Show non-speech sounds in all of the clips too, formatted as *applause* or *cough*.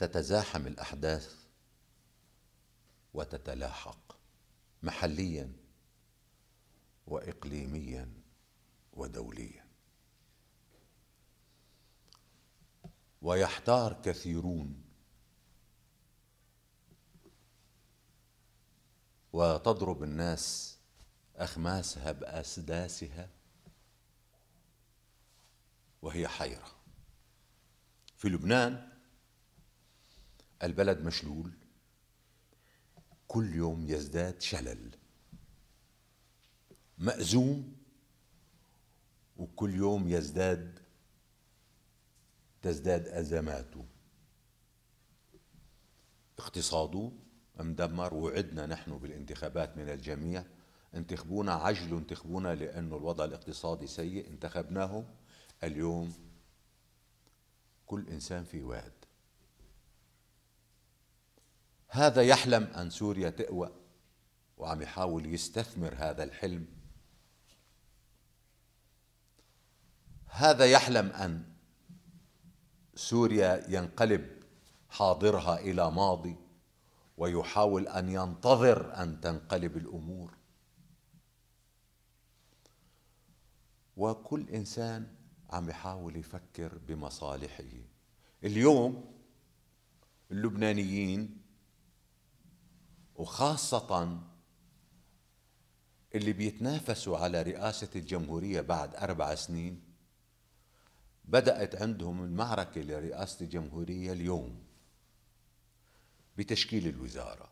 تتزاحم الاحداث وتتلاحق محليا واقليميا ودوليا ويحتار كثيرون وتضرب الناس اخماسها باسداسها وهي حيره في لبنان البلد مشلول كل يوم يزداد شلل مأزوم وكل يوم يزداد تزداد أزماته اقتصاده مدمر وعدنا نحن بالانتخابات من الجميع انتخبونا عجلوا انتخبونا لأنه الوضع الاقتصادي سيء انتخبناهم اليوم كل إنسان في واد هذا يحلم أن سوريا تقوى وعم يحاول يستثمر هذا الحلم هذا يحلم أن سوريا ينقلب حاضرها إلى ماضي ويحاول أن ينتظر أن تنقلب الأمور وكل إنسان عم يحاول يفكر بمصالحه اليوم اللبنانيين وخاصة اللي بيتنافسوا على رئاسة الجمهورية بعد أربع سنين بدأت عندهم المعركة لرئاسة الجمهورية اليوم بتشكيل الوزارة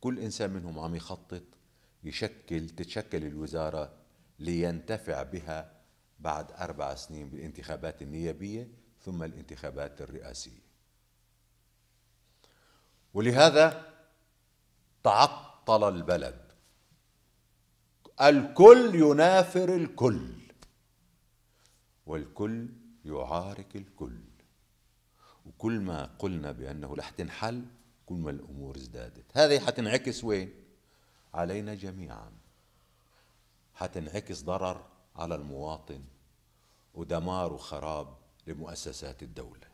كل إنسان منهم عم يخطط يشكل تتشكل الوزارة لينتفع بها بعد أربع سنين بالانتخابات النيابية ثم الانتخابات الرئاسية ولهذا تعطل البلد الكل ينافر الكل والكل يعارك الكل وكل ما قلنا بأنه رح تنحل كل ما الأمور ازدادت هذه حتنعكس وين؟ علينا جميعا حتنعكس ضرر على المواطن ودمار وخراب لمؤسسات الدولة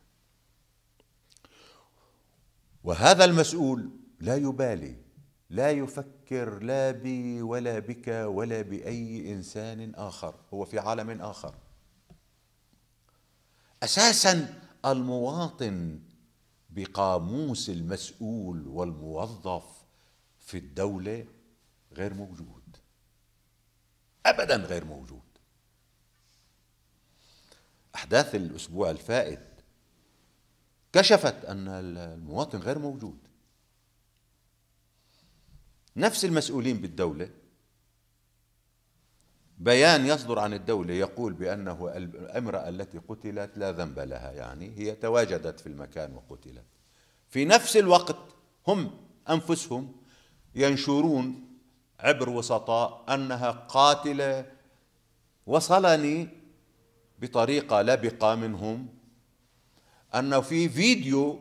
وهذا المسؤول لا يبالي لا يفكر لا بي ولا بك ولا باي انسان اخر هو في عالم اخر اساسا المواطن بقاموس المسؤول والموظف في الدوله غير موجود ابدا غير موجود احداث الاسبوع الفائت كشفت ان المواطن غير موجود نفس المسؤولين بالدولة بيان يصدر عن الدولة يقول بأنه الامرأة التي قتلت لا ذنب لها يعني هي تواجدت في المكان وقتلت في نفس الوقت هم أنفسهم ينشرون عبر وسطاء أنها قاتلة وصلني بطريقة لبقة منهم أنه في فيديو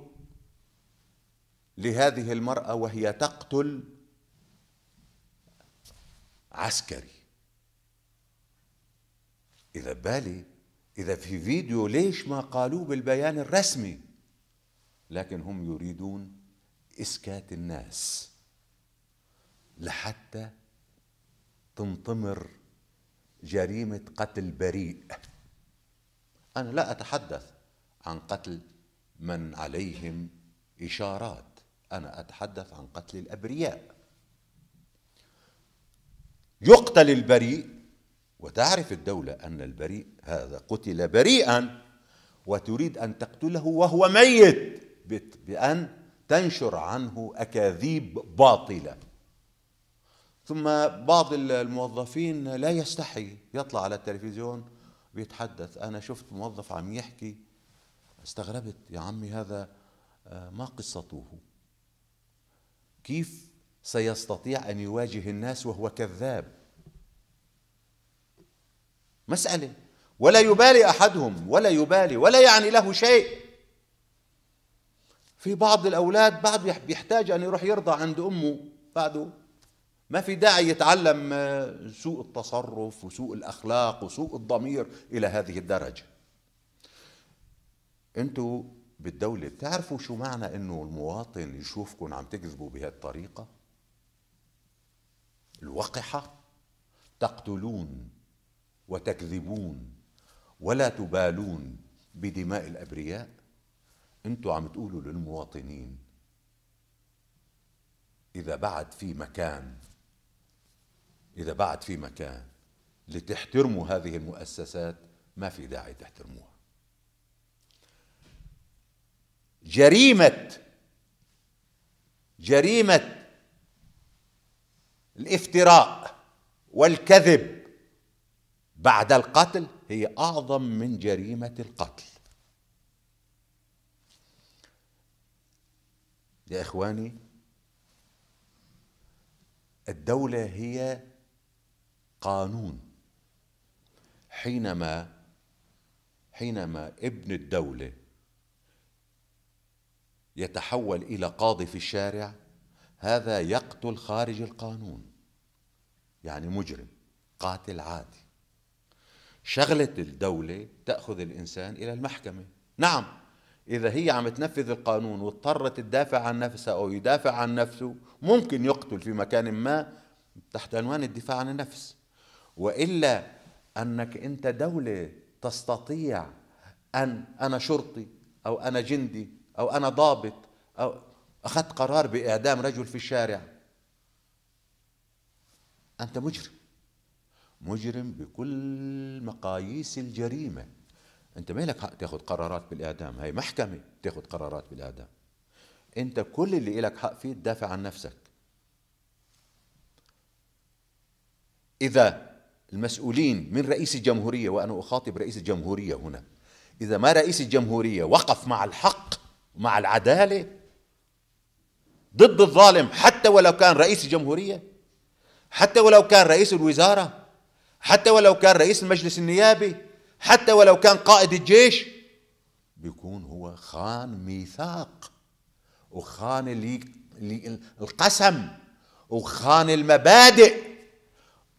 لهذه المرأة وهي تقتل عسكري إذا بالي إذا في فيديو ليش ما قالوه بالبيان الرسمي لكن هم يريدون إسكات الناس لحتى تنطمر جريمة قتل بريء أنا لا أتحدث عن قتل من عليهم إشارات أنا أتحدث عن قتل الأبرياء يقتل البريء وتعرف الدولة أن البريء هذا قتل بريئا وتريد أن تقتله وهو ميت بأن تنشر عنه أكاذيب باطلة ثم بعض الموظفين لا يستحي يطلع على التلفزيون بيتحدث أنا شفت موظف عم يحكي استغربت يا عمي هذا آه، ما قصته كيف سيستطيع ان يواجه الناس وهو كذاب مساله ولا يبالي احدهم ولا يبالي ولا يعني له شيء في بعض الاولاد بعده بيحتاج ان يروح يرضى عند امه بعده ما في داعي يتعلم آه، سوء التصرف وسوء الاخلاق وسوء الضمير الى هذه الدرجه انتوا بالدوله بتعرفوا شو معنى انه المواطن يشوفكم عم تكذبوا بهالطريقه الوقحة تقتلون وتكذبون ولا تبالون بدماء الأبرياء أنتوا عم تقولوا للمواطنين إذا بعد في مكان إذا بعد في مكان لتحترموا هذه المؤسسات ما في داعي تحترموها جريمة جريمة الافتراء والكذب بعد القتل هي اعظم من جريمه القتل يا اخواني الدوله هي قانون حينما حينما ابن الدوله يتحول الى قاضي في الشارع هذا يقتل خارج القانون يعني مجرم قاتل عادي شغلة الدولة تأخذ الإنسان إلى المحكمة نعم إذا هي عم تنفذ القانون واضطرت تدافع عن نفسها أو يدافع عن نفسه ممكن يقتل في مكان ما تحت عنوان الدفاع عن النفس وإلا أنك أنت دولة تستطيع أن أنا شرطي أو أنا جندي أو أنا ضابط أو أخذت قرار بإعدام رجل في الشارع أنت مجرم مجرم بكل مقاييس الجريمة أنت ما لك حق تاخذ قرارات بالإعدام هي محكمة تاخذ قرارات بالإعدام أنت كل اللي لك حق فيه تدافع عن نفسك إذا المسؤولين من رئيس الجمهورية وأنا أخاطب رئيس الجمهورية هنا إذا ما رئيس الجمهورية وقف مع الحق مع العدالة ضد الظالم حتى ولو كان رئيس الجمهورية حتى ولو كان رئيس الوزارة حتى ولو كان رئيس المجلس النيابي حتى ولو كان قائد الجيش بيكون هو خان ميثاق وخان القسم وخان المبادئ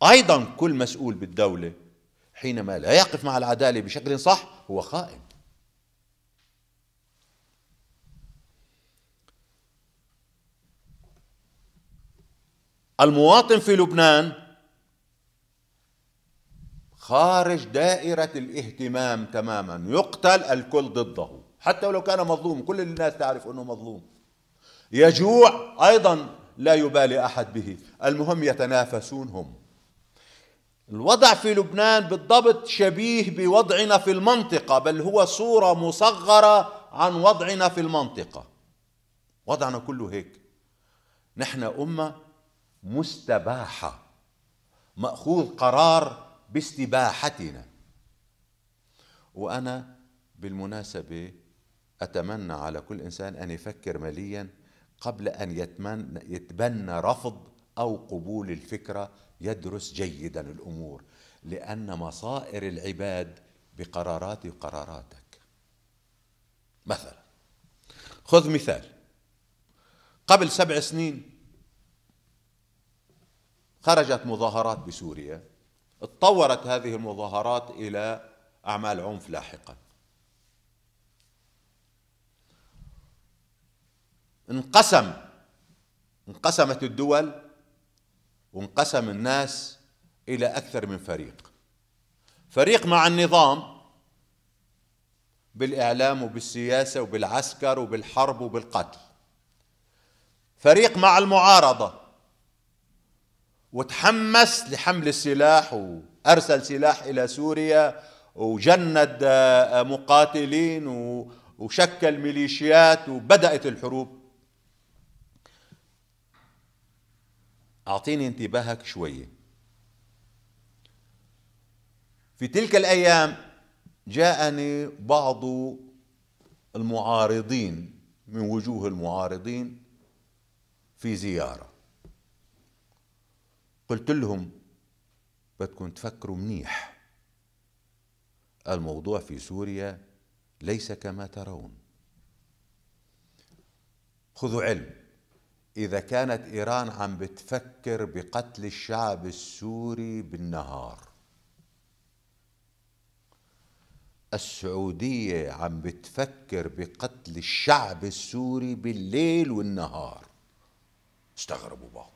أيضا كل مسؤول بالدولة حينما لا يقف مع العدالة بشكل صح هو خائن المواطن في لبنان خارج دائرة الاهتمام تماما يقتل الكل ضده حتى ولو كان مظلوم كل الناس تعرف أنه مظلوم يجوع أيضا لا يبالي أحد به المهم يتنافسون هم الوضع في لبنان بالضبط شبيه بوضعنا في المنطقة بل هو صورة مصغرة عن وضعنا في المنطقة وضعنا كله هيك نحن أمة مستباحه ماخوذ قرار باستباحتنا وانا بالمناسبه اتمنى على كل انسان ان يفكر ماليا قبل ان يتمنى يتبنى رفض او قبول الفكره يدرس جيدا الامور لان مصائر العباد بقراراتي وقراراتك مثلا خذ مثال قبل سبع سنين خرجت مظاهرات بسوريا اتطورت هذه المظاهرات إلى أعمال عنف لاحقا انقسم انقسمت الدول وانقسم الناس إلى أكثر من فريق فريق مع النظام بالإعلام وبالسياسة وبالعسكر وبالحرب وبالقتل فريق مع المعارضة وتحمس لحمل السلاح وارسل سلاح الى سوريا وجند آه، مقاتلين وشكل ميليشيات وبدات الحروب اعطيني انتباهك شويه في تلك الايام جاءني بعض المعارضين من وجوه المعارضين في زياره قلت لهم بدكم تفكروا منيح الموضوع في سوريا ليس كما ترون خذوا علم إذا كانت إيران عم بتفكر بقتل الشعب السوري بالنهار السعودية عم بتفكر بقتل الشعب السوري بالليل والنهار استغربوا بعض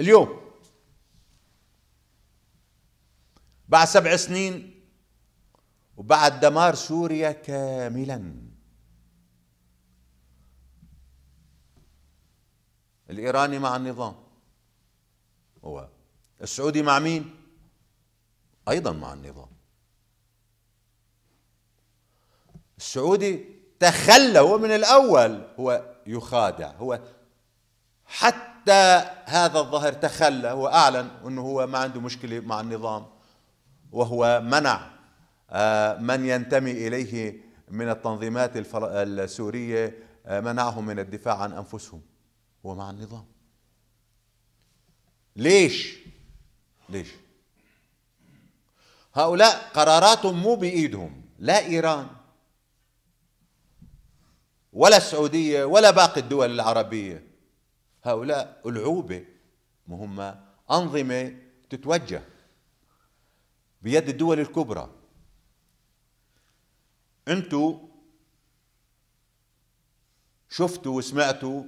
اليوم بعد سبع سنين وبعد دمار سوريا كاملا الإيراني مع النظام هو السعودي مع مين أيضا مع النظام السعودي تخلى هو من الأول هو يخادع هو حتى حتى هذا الظاهر تخلى وأعلن أنه هو ما عنده مشكلة مع النظام وهو منع آه، من ينتمي إليه من التنظيمات السورية آه، منعهم من الدفاع عن أنفسهم ومع النظام ليش؟ ليش؟ هؤلاء قراراتهم مو بإيدهم لا إيران ولا السعودية ولا باقي الدول العربية هؤلاء ألعوبة هم أنظمة تتوجه بيد الدول الكبرى أنتوا شفتوا وسمعتوا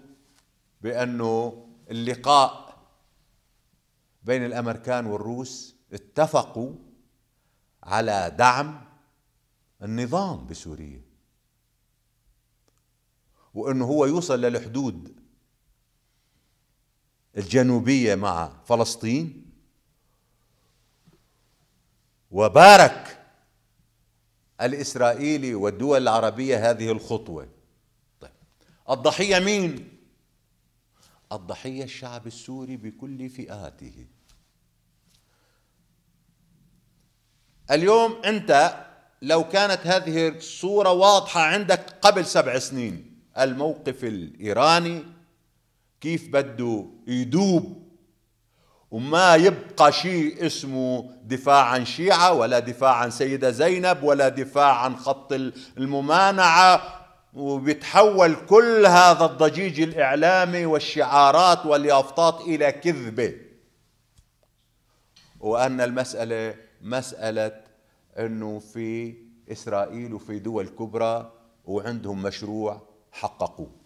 بأنه اللقاء بين الأمريكان والروس اتفقوا على دعم النظام بسوريا وأنه هو يوصل للحدود الجنوبية مع فلسطين وبارك الإسرائيلي والدول العربية هذه الخطوة طيب. الضحية مين؟ الضحية الشعب السوري بكل فئاته اليوم أنت لو كانت هذه الصورة واضحة عندك قبل سبع سنين الموقف الإيراني كيف بده يدوب وما يبقى شيء اسمه دفاع عن شيعة ولا دفاع عن سيدة زينب ولا دفاع عن خط الممانعة وبيتحول كل هذا الضجيج الإعلامي والشعارات واليافطات إلى كذبة وأن المسألة مسألة أنه في إسرائيل وفي دول كبرى وعندهم مشروع حققوه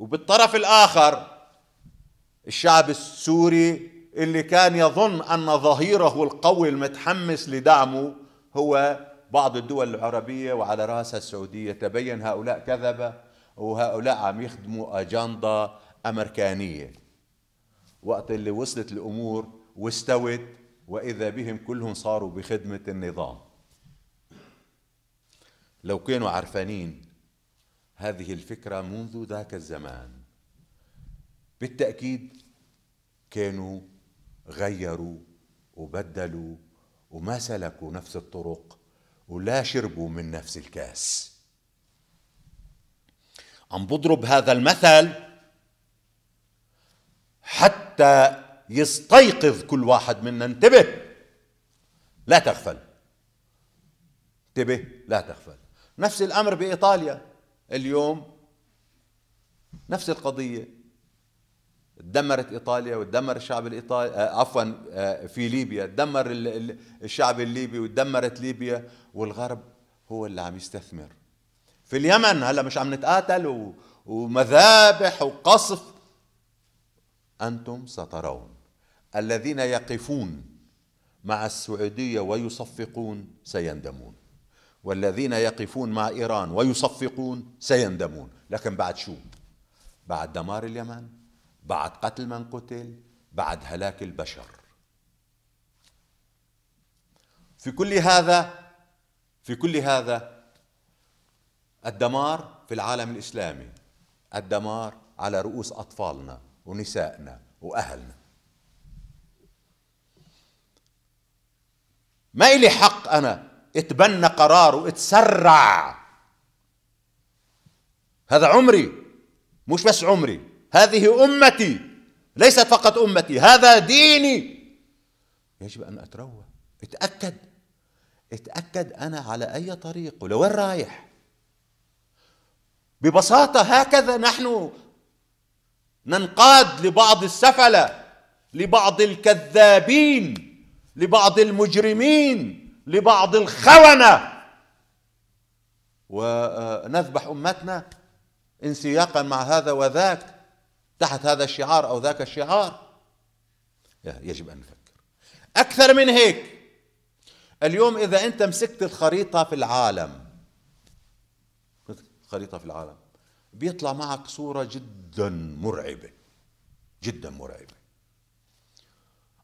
وبالطرف الآخر الشعب السوري اللي كان يظن أن ظهيره القوي المتحمس لدعمه هو بعض الدول العربية وعلى رأسها السعودية تبين هؤلاء كذبة وهؤلاء عم يخدموا أجندة أمريكانية وقت اللي وصلت الأمور واستوت وإذا بهم كلهم صاروا بخدمة النظام لو كانوا عرفانين هذه الفكره منذ ذاك الزمان بالتاكيد كانوا غيروا وبدلوا وما سلكوا نفس الطرق ولا شربوا من نفس الكاس عم بضرب هذا المثل حتى يستيقظ كل واحد منا انتبه لا تغفل انتبه لا تغفل نفس الامر بايطاليا اليوم نفس القضية دمرت إيطاليا وتدمر الشعب الإيطالي آه، عفوا آه، في ليبيا دمر الشعب الليبي ودمرت ليبيا والغرب هو اللي عم يستثمر في اليمن هلا مش عم نتقاتل ومذابح وقصف أنتم سترون الذين يقفون مع السعودية ويصفقون سيندمون والذين يقفون مع إيران ويصفقون سيندمون لكن بعد شو بعد دمار اليمن بعد قتل من قتل بعد هلاك البشر في كل هذا في كل هذا الدمار في العالم الإسلامي الدمار على رؤوس أطفالنا ونسائنا وأهلنا ما إلي حق أنا اتبنى قراره اتسرع هذا عمري مش بس عمري هذه أمتي ليست فقط أمتي هذا ديني يجب أن أتروى اتأكد اتأكد أنا على أي طريق ولوين رايح ببساطة هكذا نحن ننقاد لبعض السفلة لبعض الكذابين لبعض المجرمين لبعض الخونة ونذبح أمتنا انسياقا مع هذا وذاك تحت هذا الشعار أو ذاك الشعار يجب أن نفكر أكثر من هيك اليوم إذا أنت مسكت الخريطة في العالم خريطة في العالم بيطلع معك صورة جدا مرعبة جدا مرعبة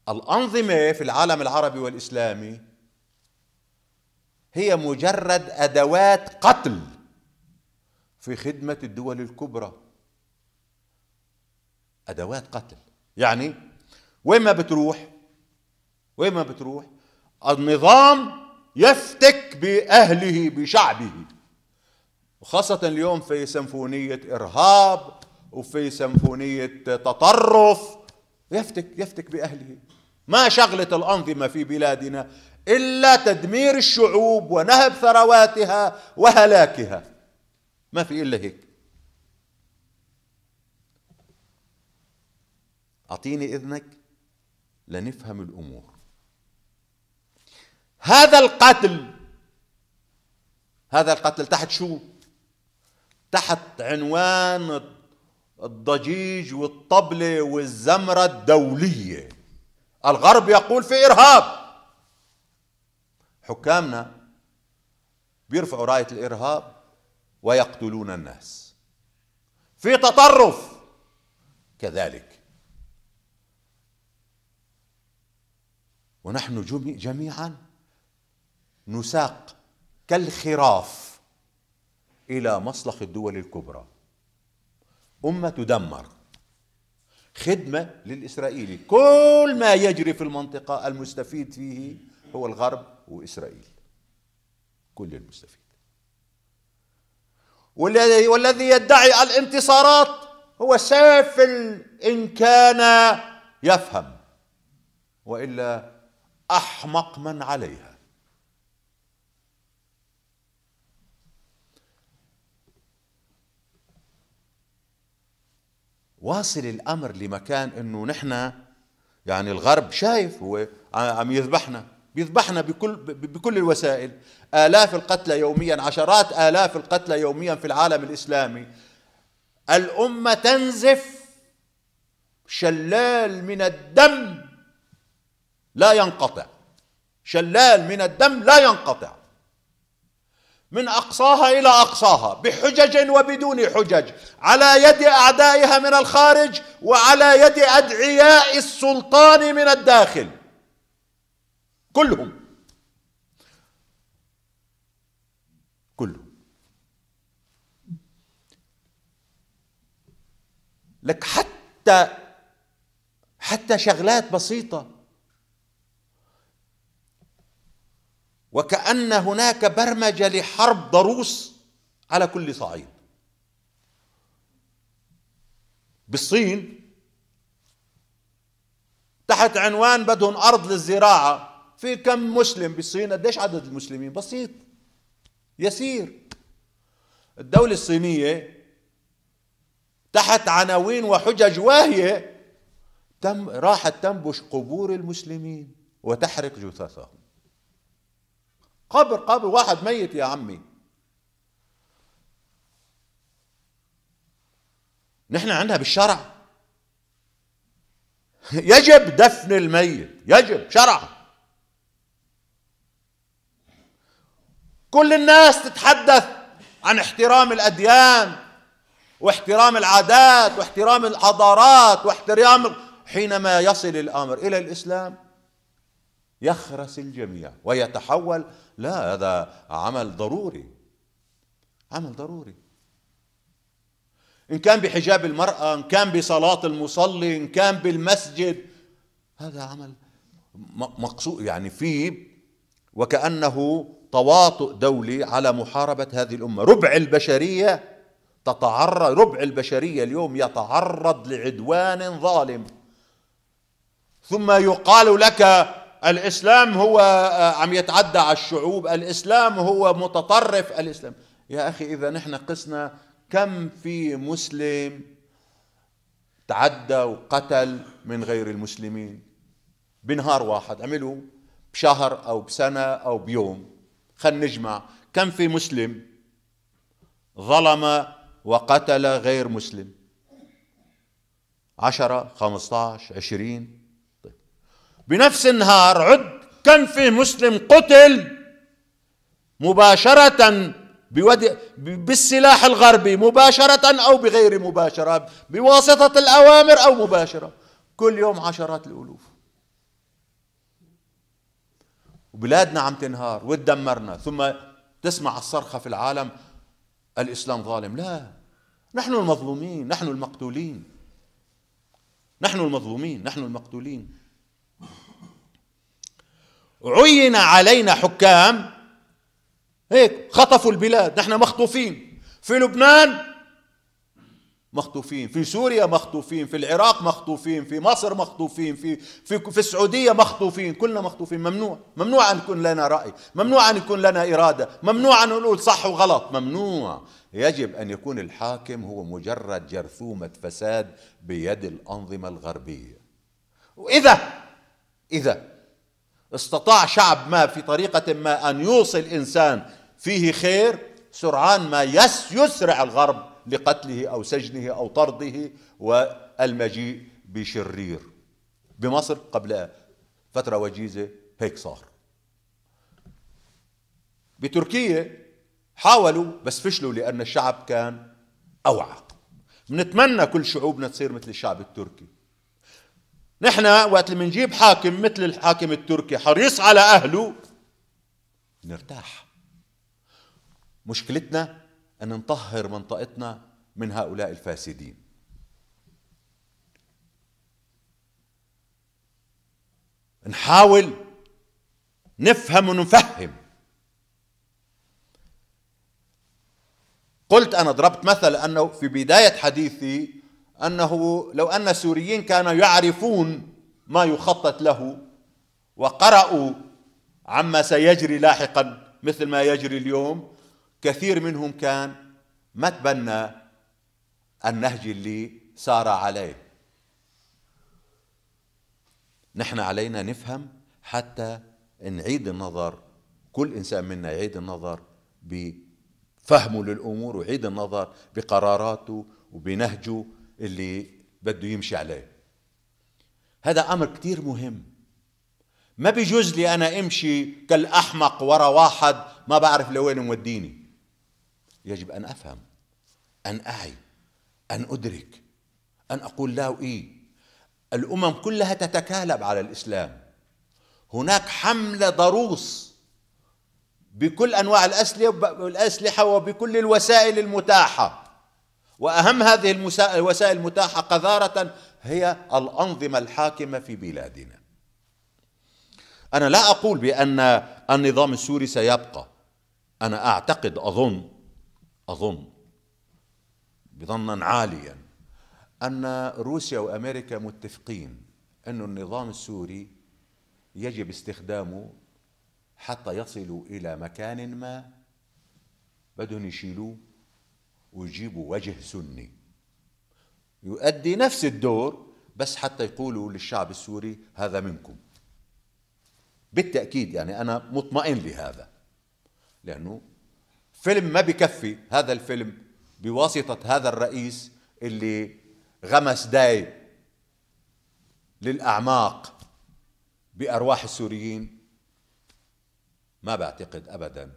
الأنظمة في العالم العربي والإسلامي هي مجرد ادوات قتل في خدمه الدول الكبرى ادوات قتل يعني وين ما بتروح وين ما بتروح النظام يفتك باهله بشعبه وخاصة اليوم في سمفونية إرهاب وفي سمفونية تطرف يفتك يفتك بأهله ما شغلة الأنظمة في بلادنا إلا تدمير الشعوب ونهب ثرواتها وهلاكها ما في إلا هيك أعطيني إذنك لنفهم الأمور هذا القتل هذا القتل تحت شو تحت عنوان الضجيج والطبلة والزمرة الدولية الغرب يقول في إرهاب حكامنا بيرفعوا راية الإرهاب ويقتلون الناس في تطرف كذلك ونحن جميعا نساق كالخراف إلى مصلخ الدول الكبرى أمة تدمر خدمة للإسرائيلي كل ما يجري في المنطقة المستفيد فيه هو الغرب وإسرائيل كل المستفيد والذي يدعي الانتصارات هو سافل إن كان يفهم وإلا أحمق من عليها واصل الأمر لمكان أنه نحن يعني الغرب شايف هو عم يذبحنا بيذبحنا بكل بكل الوسائل آلاف القتلى يوميا عشرات آلاف القتلى يوميا في العالم الإسلامي الأمة تنزف شلال من الدم لا ينقطع شلال من الدم لا ينقطع من أقصاها إلى أقصاها بحجج وبدون حجج على يد أعدائها من الخارج وعلى يد أدعياء السلطان من الداخل كلهم كلهم لك حتى حتى شغلات بسيطة وكأن هناك برمجة لحرب ضروس على كل صعيد بالصين تحت عنوان بدهم أرض للزراعة في كم مسلم بالصين قديش عدد المسلمين بسيط يسير الدولة الصينية تحت عناوين وحجج واهية تم راحت تنبش قبور المسلمين وتحرق جثثهم قبر قبر واحد ميت يا عمي نحن عندنا بالشرع *laughs* يجب دفن الميت يجب شرعاً كل الناس تتحدث عن احترام الاديان واحترام العادات واحترام الحضارات واحترام حينما يصل الامر الى الاسلام يخرس الجميع ويتحول لا هذا عمل ضروري عمل ضروري ان كان بحجاب المراه ان كان بصلاه المصلي ان كان بالمسجد هذا عمل مقصود يعني فيه وكانه تواطؤ دولي على محاربة هذه الأمة ربع البشرية تتعرض ربع البشرية اليوم يتعرض لعدوان ظالم ثم يقال لك الإسلام هو آه، عم يتعدى على الشعوب الإسلام هو متطرف الإسلام يا أخي إذا نحن قسنا كم في مسلم تعدى وقتل من غير المسلمين بنهار واحد عملوا بشهر أو بسنة أو بيوم خلينا نجمع كم في مسلم ظلم وقتل غير مسلم عشرة خمسطاش عشرين طيب. بنفس النهار عد كم في مسلم قتل مباشرة بود... بالسلاح الغربي مباشرة أو بغير مباشرة بواسطة الأوامر أو مباشرة كل يوم عشرات الألوف وبلادنا عم تنهار وتدمرنا ثم تسمع الصرخة في العالم الإسلام ظالم لا نحن المظلومين نحن المقتولين نحن المظلومين نحن المقتولين عين علينا حكام هيك خطفوا البلاد نحن مخطوفين في لبنان مخطوفين في سوريا مخطوفين في العراق مخطوفين في مصر مخطوفين في في في السعوديه مخطوفين كلنا مخطوفين ممنوع ممنوع ان يكون لنا راي ممنوع ان يكون لنا اراده ممنوع ان نقول صح وغلط ممنوع يجب ان يكون الحاكم هو مجرد جرثومه فساد بيد الانظمه الغربيه واذا اذا استطاع شعب ما في طريقه ما ان يوصل انسان فيه خير سرعان ما يس يسرع الغرب لقتله أو سجنه أو طرده والمجيء بشرير بمصر قبل فترة وجيزة هيك صار بتركيا حاولوا بس فشلوا لأن الشعب كان أوعى بنتمنى كل شعوبنا تصير مثل الشعب التركي نحن وقت اللي بنجيب حاكم مثل الحاكم التركي حريص على أهله نرتاح مشكلتنا أن نطهر منطقتنا من هؤلاء الفاسدين نحاول نفهم ونفهم قلت أنا ضربت مثل أنه في بداية حديثي أنه لو أن السوريين كانوا يعرفون ما يخطط له وقرأوا عما سيجري لاحقا مثل ما يجري اليوم كثير منهم كان ما تبنى النهج اللي سار عليه نحن علينا نفهم حتى نعيد النظر كل إنسان منا يعيد النظر بفهمه للأمور ويعيد النظر بقراراته وبنهجه اللي بده يمشي عليه هذا أمر كتير مهم ما بيجوز لي أنا أمشي كالأحمق ورا واحد ما بعرف لوين موديني يجب أن أفهم أن أعي أن أدرك أن أقول لا إيه الأمم كلها تتكالب على الإسلام هناك حملة ضروس بكل أنواع الأسلحة وبكل الوسائل المتاحة وأهم هذه الوسائل المتاحة قذارة هي الأنظمة الحاكمة في بلادنا أنا لا أقول بأن النظام السوري سيبقى أنا أعتقد أظن أظن بظنا عاليا أن روسيا وأمريكا متفقين أن النظام السوري يجب استخدامه حتى يصلوا إلى مكان ما بدهم يشيلوه ويجيبوا وجه سني يؤدي نفس الدور بس حتى يقولوا للشعب السوري هذا منكم بالتأكيد يعني أنا مطمئن لهذا لأنه فيلم ما بكفي هذا الفيلم بواسطة هذا الرئيس اللي غمس داي للأعماق بأرواح السوريين ما بعتقد أبدا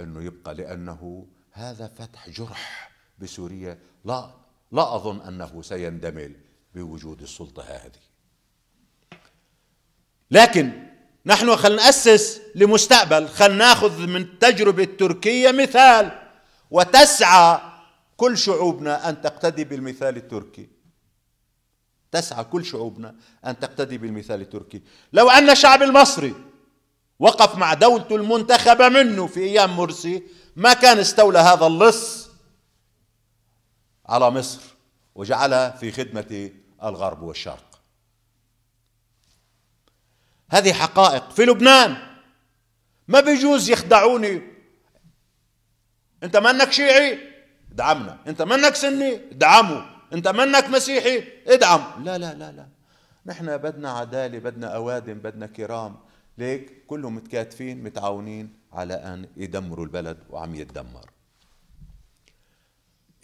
أنه يبقى لأنه هذا فتح جرح بسوريا لا لا أظن أنه سيندمل بوجود السلطة هذه لكن نحن خلينا نأسس لمستقبل خلنا ناخذ من تجربة تركيا مثال وتسعى كل شعوبنا أن تقتدي بالمثال التركي تسعى كل شعوبنا أن تقتدي بالمثال التركي لو أن الشعب المصري وقف مع دولته المنتخبة منه في أيام مرسي ما كان استولى هذا اللص على مصر وجعلها في خدمة الغرب والشرق هذه حقائق في لبنان ما بيجوز يخدعوني انت منك شيعي ادعمنا انت منك سني ادعموا انت منك مسيحي ادعم لا لا لا لا نحن بدنا عدالة بدنا أوادم بدنا كرام ليك كلهم متكاتفين متعاونين على أن يدمروا البلد وعم يتدمر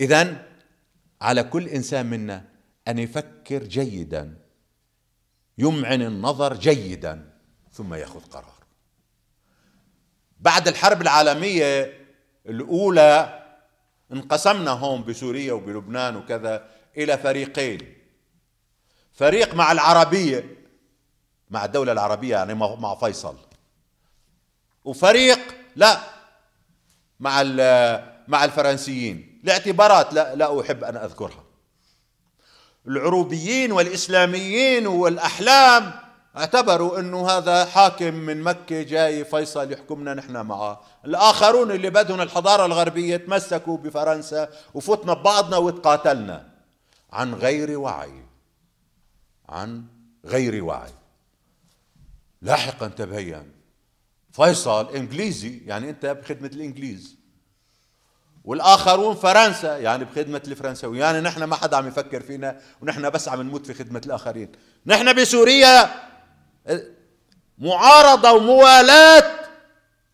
إذا على كل إنسان منا أن يفكر جيدا يمعن النظر جيدا ثم ياخذ قرار بعد الحرب العالميه الاولى انقسمنا هون بسوريا وبلبنان وكذا الى فريقين فريق مع العربيه مع الدوله العربيه يعني مع فيصل وفريق لا مع مع الفرنسيين لاعتبارات لا لا احب ان اذكرها العروبيين والإسلاميين والأحلام اعتبروا أنه هذا حاكم من مكة جاي فيصل يحكمنا نحن معه الآخرون اللي بدهم الحضارة الغربية تمسكوا بفرنسا وفتنا ببعضنا وتقاتلنا عن غير وعي عن غير وعي لاحقا تبين فيصل انجليزي يعني انت بخدمه الانجليز والاخرون فرنسا يعني بخدمه الفرنساويين يعني نحن ما حدا عم يفكر فينا ونحن بس عم نموت في خدمه الاخرين نحن بسوريا معارضه وموالاه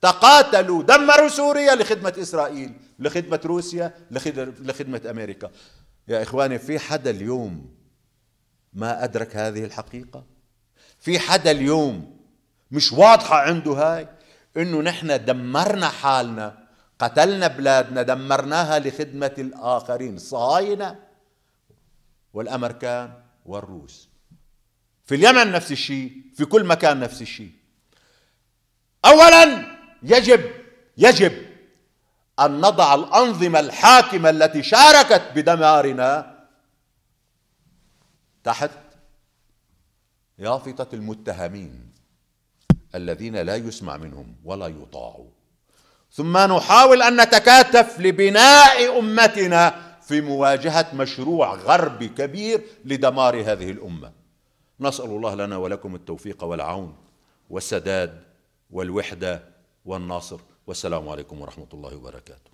تقاتلوا دمروا سوريا لخدمه اسرائيل لخدمه روسيا لخدمه امريكا يا اخواني في حدا اليوم ما ادرك هذه الحقيقه في حدا اليوم مش واضحه عنده هاي انه نحن دمرنا حالنا قتلنا بلادنا دمرناها لخدمة الآخرين الصهاينة والأمريكان والروس في اليمن نفس الشيء في كل مكان نفس الشيء أولا يجب يجب أن نضع الأنظمة الحاكمة التي شاركت بدمارنا تحت يافطة المتهمين الذين لا يسمع منهم ولا يطاعوا ثم نحاول ان نتكاتف لبناء امتنا في مواجهه مشروع غربي كبير لدمار هذه الامه. نسال الله لنا ولكم التوفيق والعون والسداد والوحده والناصر والسلام عليكم ورحمه الله وبركاته.